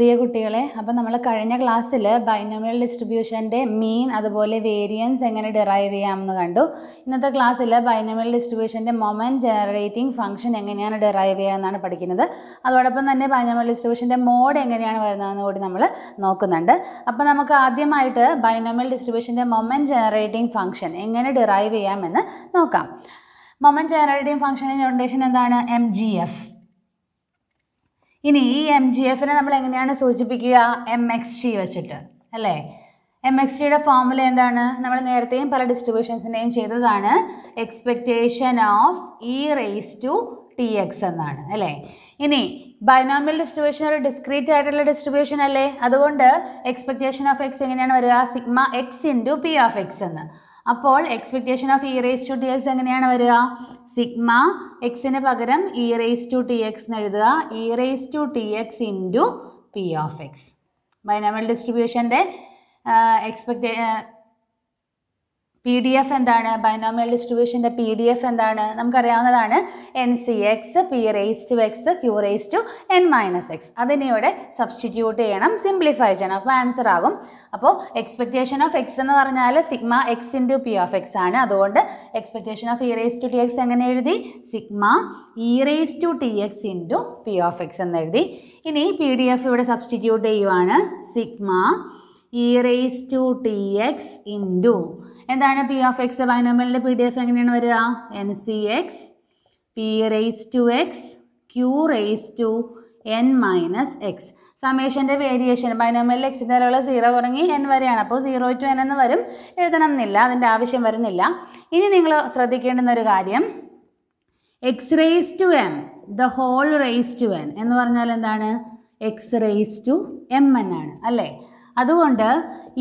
പ്രിയ കുട്ടികളെ അപ്പോൾ നമ്മൾ കഴിഞ്ഞ ക്ലാസ്സിൽ ബൈനോമിയൽ ഡിസ്ട്രിബ്യൂഷൻ്റെ മീൻ അതുപോലെ വേരിയൻസ് എങ്ങനെ ഡിറൈവ് ചെയ്യാമെന്ന് കണ്ടു ഇന്നത്തെ ക്ലാസ്സിൽ ബൈനോമിയൽ ഡിസ്ട്രിബ്യൂഷൻ്റെ മൊമെൻറ്റ് ജനറേറ്റിംഗ് ഫംഗ്ഷൻ എങ്ങനെയാണ് ഡിറൈവ് ചെയ്യാമെന്നാണ് പഠിക്കുന്നത് അതോടൊപ്പം തന്നെ ബൈനോമിയൽ ഡിസ്ട്രിബ്യൂഷൻ്റെ മോഡ് എങ്ങനെയാണ് വരുന്നതെന്ന് കൂടി നമ്മൾ നോക്കുന്നുണ്ട് അപ്പോൾ നമുക്ക് ആദ്യമായിട്ട് ബൈനോമിയൽ ഡിസ്ട്രിബ്യൂഷൻ്റെ മൊമെൻറ്റ് ജനറേറ്റിംഗ് ഫംഗ്ഷൻ എങ്ങനെ ഡിറൈവ് ചെയ്യാമെന്ന് നോക്കാം മൊമെൻറ്റ് ജനറേറ്റിംഗ് ഫംഗ്ഷൻ്റെ ജനറേഷൻ എന്താണ് എം ജി എഫ് ഇനി ഈ എം ജി എഫിനെ നമ്മൾ എങ്ങനെയാണ് സൂചിപ്പിക്കുക എം എക്സ് ജി വെച്ചിട്ട് അല്ലേ എം എക്സ് ജിയുടെ ഫോമുല എന്താണ് നമ്മൾ നേരത്തെയും പല ഡിസ്ട്രിബ്യൂഷൻസിൻ്റെയും ചെയ്തതാണ് expectation of e raise to t x എന്നാണ് അല്ലേ ഇനി ബൈനോമിയൽ ഡിസ്ട്രിബ്യൂഷൻ ഒരു ഡിസ്ക്രീറ്റ് ആയിട്ടുള്ള ഡിസ്ട്രിബ്യൂഷൻ അല്ലേ അതുകൊണ്ട് എക്സ്പെക്റ്റേഷൻ ഓഫ് എക്സ് എങ്ങനെയാണ് വരിക sigma x into p of x എന്ന് അപ്പോൾ expectation of e raise to t x എങ്ങനെയാണ് വരിക സിഗ്മ എക്സിന് പകരം e raise to t x എന്ന് എഴുതുക e raise to t x into p of x binomial ഡിസ്ട്രിബ്യൂഷൻ്റെ എക്സ്പെക്ടേ പി ഡി എഫ് എന്താണ് ബൈനോമിയൽ ഡിസ്ട്രിബ്യൂഷൻ്റെ പി ഡി എഫ് എന്താണ് നമുക്കറിയാവുന്നതാണ് n C x p raise to x q raise to n minus x അതിനെ ഇവിടെ സബ്സ്റ്റിറ്റ്യൂട്ട് ചെയ്യണം simplify ചെയ്യണം അപ്പോൾ ആൻസർ ആകും അപ്പോൾ എക്സ്പെക്റ്റേഷൻ ഓഫ് എക്സ് എന്ന് പറഞ്ഞാൽ sigma x into p of x ആണ് അതുകൊണ്ട് expectation of e raise to t x എങ്ങനെ എഴുതി sigma e raise to t x into p of x എന്ന് എഴുതി ഇനി പി ഡി എഫ് ഇവിടെ സബ്സ്റ്റിറ്റ്യൂട്ട് ചെയ്യുവാണ് sigma e raise to t x into എന്താണ് പി ഓഫ് എക്സ് ബൈനോമിയലിൻ്റെ P D F എങ്ങനെയാണ് വരിക n C x p raise to x q raise to n minus X സമേഷൻ്റെ variation binomial എക്സിൻ്റെ അളവ് zero തുടങ്ങി N വരെയാണ് അപ്പോൾ സീറോ ടു എൻ എന്ന് വരും എഴുതണം എന്നില്ല അതിൻ്റെ ആവശ്യം വരുന്നില്ല ഇനി നിങ്ങൾ ശ്രദ്ധിക്കേണ്ടുന്ന ഒരു കാര്യം x raise to m the whole raise to n എന്ന് പറഞ്ഞാൽ എന്താണ് എക്സ് റേസ് ടു എം എന്നാണ് അല്ലേ അതുകൊണ്ട്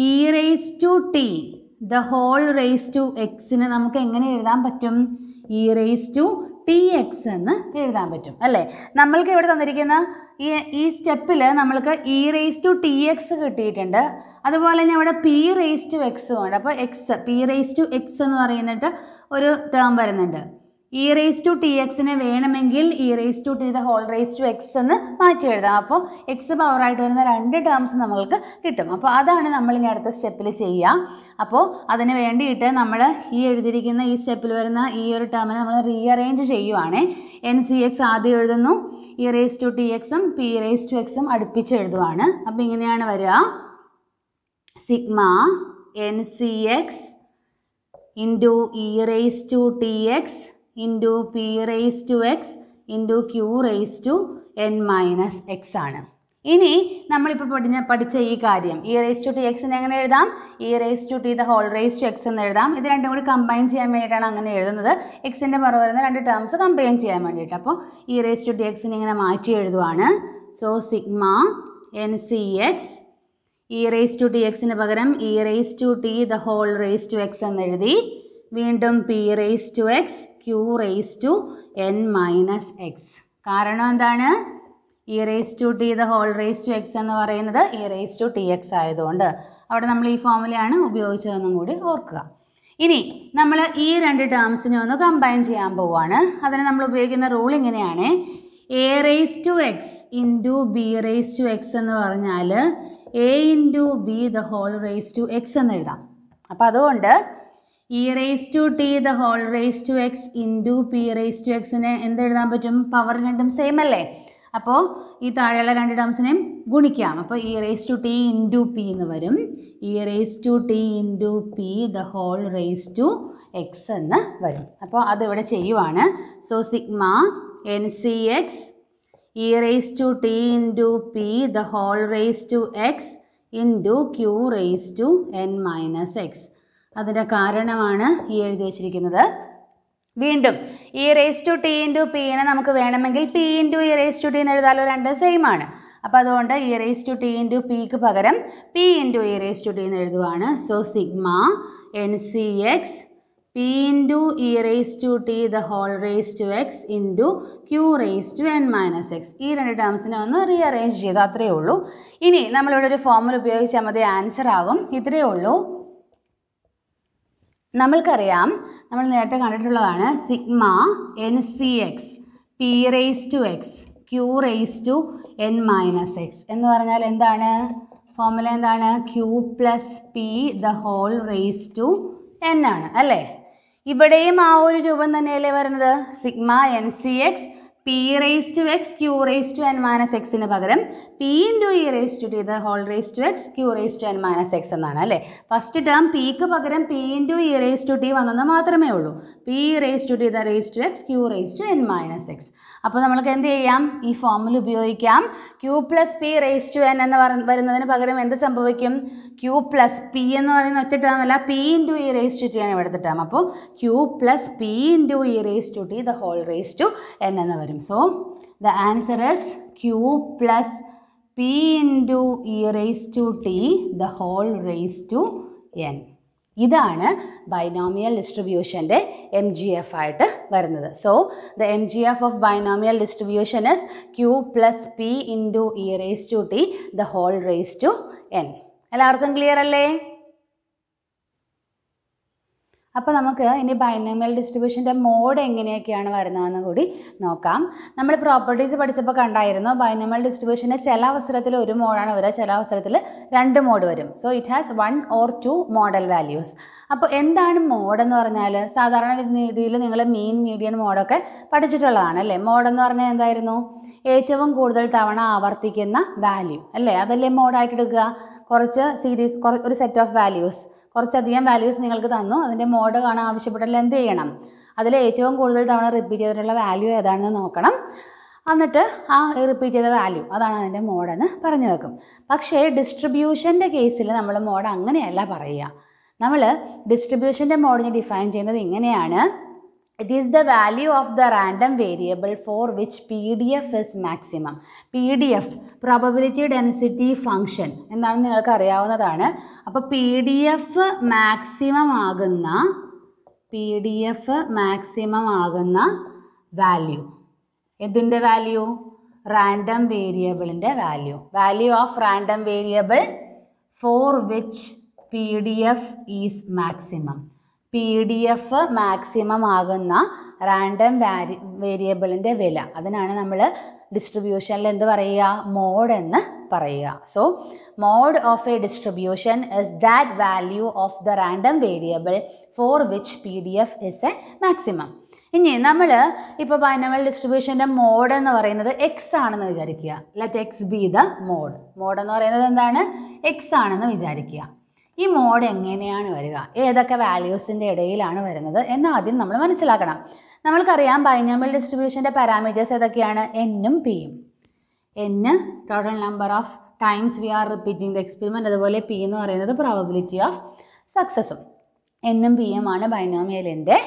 e raise to t the whole raise to എക്സിന് നമുക്ക് എങ്ങനെ എഴുതാൻ പറ്റും ഈ റേസ് ടു ടി എക്സ് എന്ന് എഴുതാൻ പറ്റും അല്ലേ നമ്മൾക്ക് ഇവിടെ തന്നിരിക്കുന്ന ഈ ഈ സ്റ്റെപ്പിൽ നമ്മൾക്ക് e raise to t x കിട്ടിയിട്ടുണ്ട് അതുപോലെ തന്നെ അവിടെ പി റേസ് ടു എക്സ് ഉണ്ട് അപ്പോൾ x p raise to x എന്ന് പറയുന്നിട്ട് ഒരു ടേം വരുന്നുണ്ട് ഇ റേസ് ടു ടി എക്സിനെ വേണമെങ്കിൽ e raise to t the whole raise to x എന്ന് മാറ്റി എഴുതാം അപ്പോൾ എക്സ് പവറായിട്ട് വരുന്ന രണ്ട് ടേംസ് നമ്മൾക്ക് കിട്ടും അപ്പോൾ അതാണ് നമ്മൾ ഇനി അടുത്ത സ്റ്റെപ്പിൽ ചെയ്യുക അപ്പോൾ അതിന് വേണ്ടിയിട്ട് നമ്മൾ ഈ എഴുതിയിരിക്കുന്ന ഈ സ്റ്റെപ്പിൽ വരുന്ന ഈ ഒരു ടേമിനെ നമ്മൾ റീഅറേഞ്ച് ചെയ്യുവാണേ എൻ സി എക്സ് ആദ്യം എഴുതുന്നു ഇ റേസ് ടു ടി എക്സും പി റേസ് ടു എക്സും അടുപ്പിച്ച് എഴുതുവാണ് അപ്പോൾ ഇങ്ങനെയാണ് വരിക sigma n C x into e raise to t x into p raise to x into q raise to n minus x ആണ് ഇനി നമ്മളിപ്പോൾ പഠിഞ്ഞ പഠിച്ച ഈ കാര്യം ഇ റേസ് ടു ടി എക്സിന് എങ്ങനെ എഴുതാം e raise to t the whole raise to x എന്ന് എഴുതാം ഇത് രണ്ടും കൂടി കമ്പൈൻ ചെയ്യാൻ വേണ്ടിയിട്ടാണ് അങ്ങനെ എഴുതുന്നത് എക്സിൻ്റെ പുറകെ വരുന്ന രണ്ട് ടേംസ് കമ്പൈൻ ചെയ്യാൻ വേണ്ടിയിട്ട് അപ്പോൾ ഇ റേസ് ടു ടി എക്സിന് ഇങ്ങനെ മാറ്റി എഴുതുവാണ് so sigma n C x e raise to t എക്സിന് പകരം e raise to t the whole raise to x എന്ന് എഴുതി വീണ്ടും p raise to x q raise to n minus x കാരണം എന്താണ് e raise to t the whole raise to x എന്ന് പറയുന്നത് e raise to t x ആയതുകൊണ്ട് അവിടെ നമ്മൾ ഈ ഫോമുലയാണ് ഉപയോഗിച്ചതെന്നും കൂടി ഓർക്കുക ഇനി നമ്മൾ ഈ രണ്ട് ടേംസിനെ ഒന്ന് കമ്പൈൻ ചെയ്യാൻ പോവുകയാണ് അതിന് നമ്മൾ ഉപയോഗിക്കുന്ന റൂൾ ഇങ്ങനെയാണ് a raise to x into b raise to x എന്ന് പറഞ്ഞാൽ a into b the whole raise to x എന്ന് എഴുതാം അപ്പോൾ അതുകൊണ്ട് e raise to t the whole raise to x into p raise to എക്സിന് എന്തെഴുതാൻ പറ്റും power രണ്ടും സെയിം അല്ലേ അപ്പോൾ ഈ താഴെയുള്ള രണ്ട് ടേംസിനെയും ഗുണിക്കാം അപ്പോൾ e raise to t into p എന്ന് വരും e raise to t into p the whole raise to x എന്ന് വരും അപ്പോൾ അതിവിടെ ചെയ്യുവാണ് so sigma n C x e raise to t into p the whole raise to x into q raise to n minus x അതിൻ്റെ കാരണമാണ് ഈ എഴുതി വച്ചിരിക്കുന്നത് വീണ്ടും e raise to t into p എന്നെ നമുക്ക് വേണമെങ്കിൽ P into e raise to t എന്ന് എഴുതാലോ രണ്ട് സെയിം ആണ് അപ്പോൾ അതുകൊണ്ട് e raise to t into പിക്ക് പകരം p into e raise to t എന്ന് എഴുതുവാണ് so sigma n C x p into e raise to t the whole raise to x into q raise to n minus x ഈ രണ്ട് ടേംസിനെ ഒന്ന് rearrange ചെയ്തു അത്രയേ ഉള്ളൂ ഇനി നമ്മളിവിടെ ഒരു ഫോമുല ഉപയോഗിച്ചാൽ മതി ആൻസർ ആകും ഇത്രയേ ഉള്ളൂ നമ്മൾക്കറിയാം നമ്മൾ നേരത്തെ കണ്ടിട്ടുള്ളതാണ് sigma n C x p raise to x q raise to n minus x എന്ന് പറഞ്ഞാൽ എന്താണ് ഫോമുല എന്താണ് q plus p the whole raise to n ആണ് അല്ലേ ഇവിടെയും ആ ഒരു രൂപം തന്നെയല്ലേ വരുന്നത് sigma n C x p raise to x q raise to n minus എക്സിന് പകരം p into e raise to t the whole raise to x q raise to n minus X എന്നാണ് അല്ലേ ഫസ്റ്റ് ടേം പിക്ക് പകരം p into e raise to t വന്നെന്ന് മാത്രമേ ഉള്ളൂ p e raise to t the raise to x q raise to n minus x അപ്പോൾ നമ്മൾക്ക് എന്ത് ചെയ്യാം ഈ ഫോമിൽ ഉപയോഗിക്കാം q plus p raise to n എന്ന് പറ വരുന്നതിന് പകരം എന്ത് സംഭവിക്കും ക്യൂ പ്ലസ് പി എന്ന് പറയുന്ന ഒറ്റ ടേം അല്ല p into e raise to t ആണ് ഇവിടുത്തെ ടേം അപ്പോൾ q plus p into e raise to t the whole raise to n എന്ന് വരും so the answer is q plus p into e raise to t the whole raise to n ഇതാണ് binomial ഡിസ്ട്രിബ്യൂഷൻ്റെ M G F ആയിട്ട് വരുന്നത് so the M G F of binomial distribution is q plus p into e raise to t the whole raise to n എല്ലാവർക്കും clear അല്ലേ അപ്പോൾ നമുക്ക് ഇനി binomial ഡിസ്ട്രിബ്യൂഷൻ്റെ മോഡ് എങ്ങനെയൊക്കെയാണ് വരുന്നതെന്ന് കൂടി നോക്കാം നമ്മൾ പ്രോപ്പർട്ടീസ് പഠിച്ചപ്പോൾ കണ്ടായിരുന്നു ബൈനോമിയൽ ഡിസ്ട്രിബ്യൂഷന് ചില അവസരത്തിൽ ഒരു മോഡാണ് വരിക ചില അവസരത്തിൽ രണ്ട് മോഡ് വരും so it has one or two modal values അപ്പോൾ എന്താണ് മോഡ് എന്ന് പറഞ്ഞാൽ സാധാരണ രീതിയിൽ നിങ്ങൾ മീൻ മീഡിയൻ മോഡൊക്കെ പഠിച്ചിട്ടുള്ളതാണ് അല്ലേ മോഡെന്ന് പറഞ്ഞാൽ എന്തായിരുന്നു ഏറ്റവും കൂടുതൽ തവണ ആവർത്തിക്കുന്ന വാല്യൂ അല്ലേ അതല്ലേ മോഡായിട്ട് എടുക്കുക കുറച്ച് സീരീസ് ഒരു സെറ്റ് ഓഫ് വാല്യൂസ് കുറച്ചധികം വാല്യൂസ് നിങ്ങൾക്ക് തന്നു അതിൻ്റെ മോഡ് കാണാൻ ആവശ്യപ്പെട്ടാൽ എന്ത് ചെയ്യണം അതിൽ ഏറ്റവും കൂടുതൽ തവണ റിപ്പീറ്റ് ചെയ്തിട്ടുള്ള വാല്യൂ ഏതാണെന്ന് നോക്കണം എന്നിട്ട് ആ റിപ്പീറ്റ് ചെയ്ത വാല്യൂ അതാണ് അതിൻ്റെ മോഡെന്ന് പറഞ്ഞു വെക്കും പക്ഷേ ഡിസ്ട്രിബ്യൂഷൻ്റെ കേസിൽ നമ്മൾ മോഡ് അങ്ങനെയല്ല പറയുക നമ്മൾ ഡിസ്ട്രിബ്യൂഷൻ്റെ മോഡിനെ ഡിഫൈൻ ചെയ്യുന്നത് ഇങ്ങനെയാണ് it is the value of the random variable for which P D F is maximum P D F probability density function എന്നാണ് നിങ്ങൾക്ക് അറിയാവുന്നതാണ് അപ്പോൾ പി ഡി എഫ് മാക്സിമം ആകുന്ന പി ഡി എഫ് മാക്സിമം ആകുന്ന വാല്യൂ എന്തിൻ്റെ value random വേരിയബിളിൻ്റെ value value of random variable for which P D F is maximum P D F maximum ആകുന്ന random വാരി വേരിയബിളിൻ്റെ വില അതിനാണ് നമ്മൾ ഡിസ്ട്രിബ്യൂഷനിൽ എന്ത് പറയുക മോഡ് എന്ന് പറയുക so mode of a distribution is that value of the random variable for which P D F is a maximum ഇനി നമ്മൾ ഇപ്പോൾ ബൈനമൽ ഡിസ്ട്രിബ്യൂഷൻ്റെ മോഡ് എന്ന് പറയുന്നത് എക്സ് ആണെന്ന് വിചാരിക്കുക let x be the mode mode എന്ന് പറയുന്നത് എന്താണ് എക്സ് ആണെന്ന് വിചാരിക്കുക ഈ മോഡ് എങ്ങനെയാണ് വരിക ഏതൊക്കെ വാല്യൂസിൻ്റെ ഇടയിലാണ് വരുന്നത് എന്ന് ആദ്യം നമ്മൾ മനസ്സിലാക്കണം നമ്മൾക്കറിയാം ബൈനോമിയൽ ഡിസ്ട്രിബ്യൂഷൻ്റെ പാരാമീറ്റേഴ്സ് ഏതൊക്കെയാണ് എന്നും പിയും എന്ന് total number of times we are repeating the experiment അതുപോലെ പി എന്ന് പറയുന്നത് പ്രോബിലിറ്റി ഓഫ് സക്സസ്സും എന്നും പിയുമാണ് ബൈനോമിയലിൻ്റെ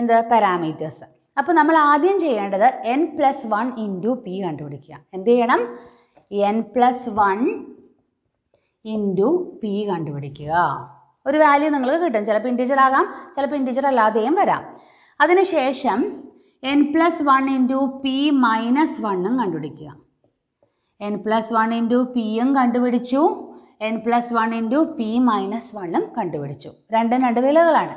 എന്ത് പാരാമീറ്റേഴ്സ് അപ്പോൾ നമ്മൾ ആദ്യം ചെയ്യേണ്ടത് n plus one into p കണ്ടുപിടിക്കുക എന്ത് ചെയ്യണം n plus one into p കണ്ടുപിടിക്കുക ഒരു വാല്യൂ നിങ്ങൾക്ക് കിട്ടും ചിലപ്പോൾ ഇൻറ്റീജർ ആകാം ചിലപ്പോൾ ഇൻറ്റീജർ അല്ലാതെയും വരാം അതിനുശേഷം n plus one into p minus വണ്ണും കണ്ടുപിടിക്കുക എൻ പ്ലസ് വൺ ഇൻറ്റു പിയും കണ്ടുപിടിച്ചു n plus one into p minus വണ്ണും കണ്ടുപിടിച്ചു രണ്ടും രണ്ട് വിലകളാണ്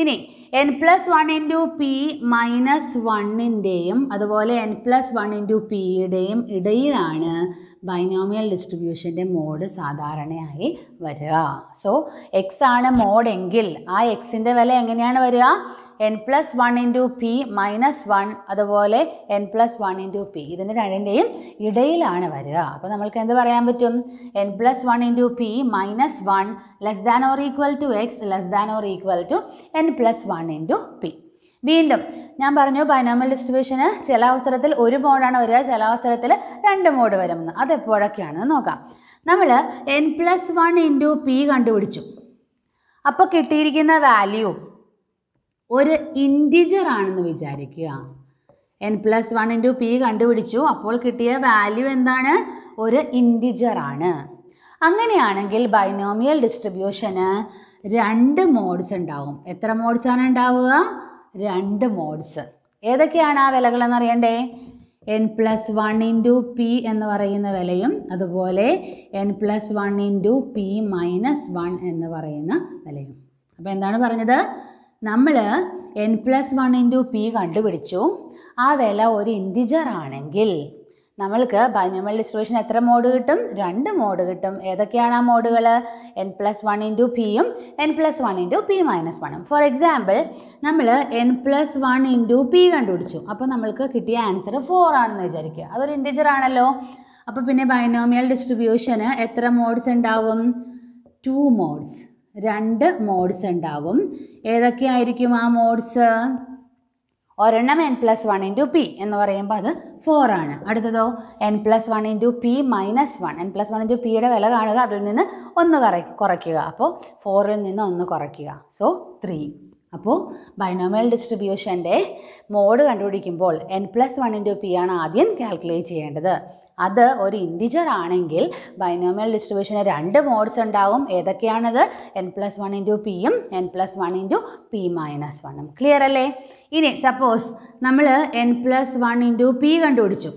ഇനി n plus one into p minus വണ്ണിൻ്റെയും അതുപോലെ എൻ പ്ലസ് വൺ ഇൻറ്റു പിയുടെയും ഇടയിലാണ് ബൈനോമിയൽ ഡിസ്ട്രിബ്യൂഷൻ്റെ മോഡ് സാധാരണയായി വരിക സോ എക്സ് ആണ് മോഡ് എങ്കിൽ ആ എക്സിൻ്റെ വില എങ്ങനെയാണ് വരിക n plus one into p minus one അതുപോലെ n plus one into p ഇതിൻ്റെ രണ്ടിൻ്റെയും ഇടയിലാണ് വരിക അപ്പോൾ നമ്മൾക്ക് എന്ത് പറയാൻ പറ്റും n plus one into p minus one less than or equal to x less than or equal to n plus one into p വീണ്ടും ഞാൻ പറഞ്ഞു ബൈനോമൽ ഡിസ്ട്രിബ്യൂഷന് ചില അവസരത്തിൽ ഒരു മോഡാണ് വരിക ചില അവസരത്തിൽ രണ്ട് മോഡ് വരുമെന്ന് അതെപ്പോഴൊക്കെയാണെന്ന് നോക്കാം നമ്മൾ n plus one into p കണ്ടുപിടിച്ചു അപ്പോൾ കിട്ടിയിരിക്കുന്ന വാല്യൂ ഒരു ഇൻറ്റിജർ ആണെന്ന് വിചാരിക്കുക n plus one into p കണ്ടുപിടിച്ചു അപ്പോൾ കിട്ടിയ വാല്യൂ എന്താണ് ഒരു ഇൻറ്റിജർ ആണ് അങ്ങനെയാണെങ്കിൽ ബൈനോമിയൽ ഡിസ്ട്രിബ്യൂഷന് രണ്ട് മോഡ്സ് ഉണ്ടാവും എത്ര മോഡ്സാണ് ഉണ്ടാവുക രണ്ട് മോഡ്സ് ഏതൊക്കെയാണ് ആ എന്ന് അറിയണ്ടേ n plus one into p എന്ന് പറയുന്ന വിലയും അതുപോലെ n plus one into p minus one എന്ന് പറയുന്ന വിലയും അപ്പോൾ എന്താണ് പറഞ്ഞത് നമ്മൾ n plus one into p കണ്ടുപിടിച്ചു ആ വില ഒരു ഇൻറ്റിജർ ആണെങ്കിൽ നമ്മൾക്ക് ബൈനോമൽ ഡിസ്ട്രിബ്യൂഷൻ എത്ര മോഡ് കിട്ടും രണ്ട് മോഡ് കിട്ടും ഏതൊക്കെയാണ് ആ മോഡുകൾ എൻ പ്ലസ് വൺ ഇൻറ്റു പിയും n plus one into p minus വണ്ണും ഫോർ എക്സാമ്പിൾ നമ്മൾ n plus one into p കണ്ടുപിടിച്ചു അപ്പോൾ നമ്മൾക്ക് കിട്ടിയ ആൻസർ ഫോർ ആണെന്ന് വിചാരിക്കുക അതൊരു ഇൻഡിജർ ആണല്ലോ അപ്പോൾ പിന്നെ ബൈനോമിയൽ ഡിസ്ട്രിബ്യൂഷന് എത്ര മോഡ്സ് ഉണ്ടാകും ടു മോഡ്സ് രണ്ട് മോഡ്സ് ഉണ്ടാകും ഏതൊക്കെയായിരിക്കും ആ മോഡ്സ് ഒരെണ്ണം n plus one into p എന്ന് പറയുമ്പോൾ അത് ഫോർ ആണ് അടുത്തതോ n plus one into p minus one n plus one into പിയുടെ വില കാണുക അതിൽ നിന്ന് ഒന്ന് കുറയ്ക്കുക അപ്പോൾ ഫോറിൽ നിന്ന് ഒന്ന് കുറയ്ക്കുക സോ ത്രീ അപ്പോൾ ബൈനോമിയൽ ഡിസ്ട്രിബ്യൂഷൻ്റെ മോഡ് കണ്ടുപിടിക്കുമ്പോൾ n plus one into p ആണ് ആദ്യം കാൽക്കുലേറ്റ് ചെയ്യേണ്ടത് അത് ഒരു ഇൻഡിജർ ആണെങ്കിൽ ബൈനോമിയൽ ഡിസ്ട്രിബ്യൂഷന് രണ്ട് മോഡ്സ് ഉണ്ടാവും ഏതൊക്കെയാണത് എൻ പ്ലസ് വൺ ഇൻറ്റു പിയും n plus one into p minus വണ്ണും ക്ലിയർ അല്ലേ ഇനി സപ്പോസ് നമ്മൾ n plus one into p കണ്ടുപിടിച്ചു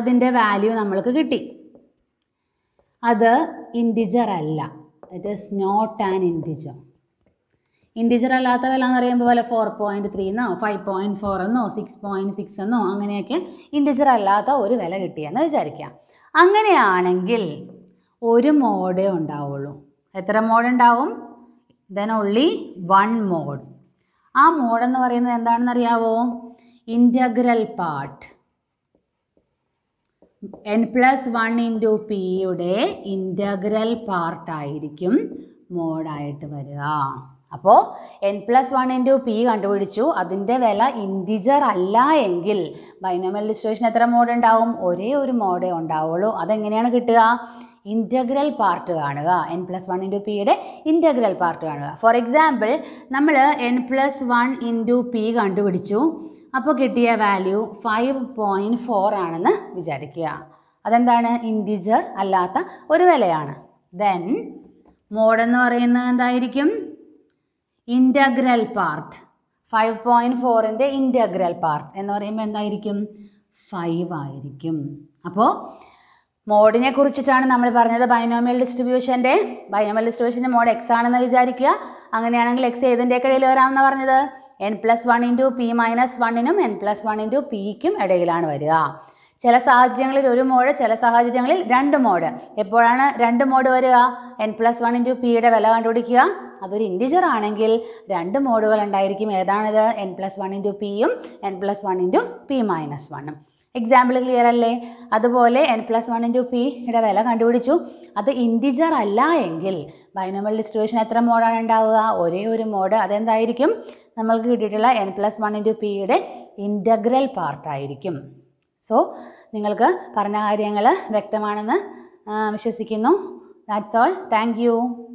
അതിൻ്റെ വാല്യൂ നമ്മൾക്ക് കിട്ടി അത് ഇൻഡിജർ അല്ല it is not an integer integer അല്ലാത്ത വില എന്ന് പറയുമ്പോൾ വില ഫോർ പോയിൻറ്റ് ത്രീ എന്നോ ഫൈവ് പോയിൻറ്റ് ഫോർ എന്നോ സിക്സ് പോയിൻറ്റ് സിക്സ് എന്നോ അങ്ങനെയൊക്കെ ഇൻഡിജർ അല്ലാത്ത ഒരു വില കിട്ടിയെന്ന് വിചാരിക്കാം അങ്ങനെയാണെങ്കിൽ ഒരു മോഡേ ഉണ്ടാവുള്ളൂ എത്ര മോഡ് ഉണ്ടാവും ദെൻ ഓൺലി വൺ മോഡ് ആ മോഡ് എന്ന് പറയുന്നത് എന്താണെന്ന് അറിയാവോ integral part n plus one into പിയുടെ ഇൻറ്റഗ്രൽ പാർട്ടായിരിക്കും മോഡായിട്ട് വരിക അപ്പോൾ n plus one into p കണ്ടുപിടിച്ചു അതിൻ്റെ വില ഇൻറ്റിജർ അല്ല എങ്കിൽ ബൈനോമൽ ഡിസ്ട്രിബ്യൂഷൻ എത്ര മോഡ് ഉണ്ടാവും ഒരേ ഒരു മോഡേ ഉണ്ടാവുള്ളൂ അതെങ്ങനെയാണ് കിട്ടുക ഇൻറ്റഗ്രൽ പാർട്ട് കാണുക എൻ പ്ലസ് വൺ ഇൻറ്റു പിയുടെ ഇൻറ്റഗ്രൽ പാർട്ട് കാണുക ഫോർ എക്സാമ്പിൾ നമ്മൾ n plus one into p കണ്ടുപിടിച്ചു അപ്പോൾ കിട്ടിയ വാല്യൂ ഫൈവ് പോയിൻറ്റ് ഫോർ ആണെന്ന് വിചാരിക്കുക അതെന്താണ് ഇൻറ്റിജർ അല്ലാത്ത ഒരു വിലയാണ് ദെൻ മോഡ് എന്ന് പറയുന്നത് എന്തായിരിക്കും ഇൻ്റഗ്രൽ പാർട്ട് ഫൈവ് പോയിൻറ്റ് ഫോറിൻ്റെ ഇൻ്റഗ്രൽ പാർട്ട് എന്ന് പറയുമ്പോൾ എന്തായിരിക്കും ഫൈവ് ആയിരിക്കും അപ്പോൾ മോഡിനെ കുറിച്ചിട്ടാണ് നമ്മൾ പറഞ്ഞത് ബൈനോമിയൽ ഡിസ്ട്രിബ്യൂഷൻ്റെ ബൈനോമിയൽ ഡിസ്ട്രിബ്യൂഷൻ്റെ മോഡ് എക്സ് ആണെന്ന് വിചാരിക്കുക അങ്ങനെയാണെങ്കിൽ എക്സ് ഏതിൻ്റെ ഇടയിൽ വരാമെന്ന് പറഞ്ഞത് n plus one into p minus വണ്ണിനും എൻ പ്ലസ് വൺ ഇൻറ്റു പിക്കും ഇടയിലാണ് വരിക ചില സാഹചര്യങ്ങളിൽ ഒരു മോഡ് ചില സാഹചര്യങ്ങളിൽ രണ്ട് മോഡ് എപ്പോഴാണ് രണ്ട് മോഡ് വരിക എൻ പ്ലസ് വൺ ഇൻറ്റു പിയുടെ വില കണ്ടുപിടിക്കുക അതൊരു ഇൻഡിജർ ആണെങ്കിൽ രണ്ട് മോഡുകൾ ഉണ്ടായിരിക്കും ഏതാണിത് എൻ പ്ലസ് വൺ ഇൻറ്റു പിയും n plus one into p minus വണ്ണും എക്സാമ്പിൾ ക്ലിയർ അല്ലേ അതുപോലെ എൻ പ്ലസ് വൺ ഇൻറ്റു പിയുടെ വില കണ്ടുപിടിച്ചു അത് ഇൻഡിജർ അല്ല എങ്കിൽ ബൈനോമൽ ഡിസ്ട്രിബ്യൂഷൻ എത്ര മോഡാണ് ഉണ്ടാവുക ഒരേ ഒരു മോഡ് അതെന്തായിരിക്കും നമ്മൾക്ക് കിട്ടിയിട്ടുള്ള എൻ പ്ലസ് വൺ ഇൻറ്റു പിയുടെ ഇൻറ്റഗ്രൽ പാർട്ടായിരിക്കും സോ നിങ്ങൾക്ക് പറഞ്ഞ കാര്യങ്ങൾ വ്യക്തമാണെന്ന് വിശ്വസിക്കുന്നു ദാറ്റ്സ് ഓൾ താങ്ക്